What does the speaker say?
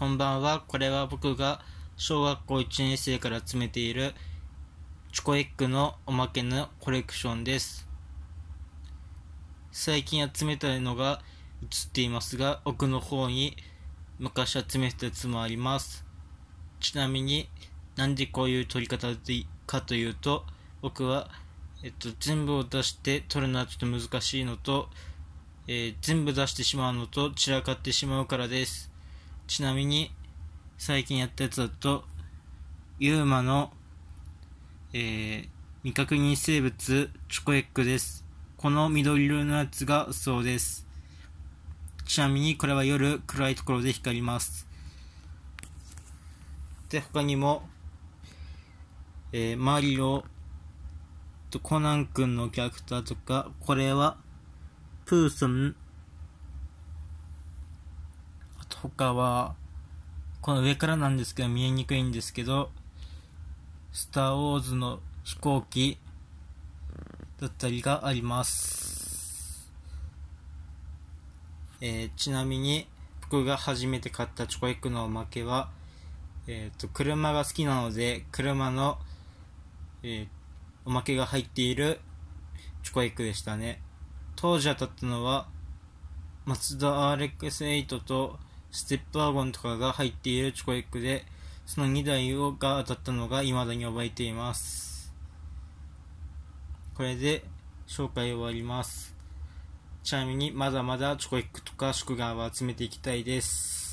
こんばんは。これは僕が小学校1年生から集めているチョコエッグのおまけのコレクションです。最近集めたいのが映っていますが、奥の方に昔集めたやつもあります。ちなみになんでこういう撮り方でかというと、僕は、えっと、全部を出して取るのはちょっと難しいのと、えー、全部出してしまうのと散らかってしまうからです。ちなみに、最近やったやつだと、ユーマの、えー、未確認生物、チョコエッグです。この緑色のやつがそうです。ちなみに、これは夜、暗いところで光ります。で、他にも、えー、マリオ、とコナン君のキャラクターとか、これは、プーソン他は、この上からなんですけど、見えにくいんですけど、スター・ウォーズの飛行機だったりがあります。えー、ちなみに、僕が初めて買ったチョコエッグのおまけは、えっ、ー、と、車が好きなので、車の、えー、おまけが入っているチョコエッグでしたね。当時当たったのは、マツダ RX8 とステップワゴンとかが入っているチョコエッグで、その2台をが当たったのが未だに覚えています。これで紹介終わります。ちなみにまだまだチョコエッグとか食玩は集めていきたいです。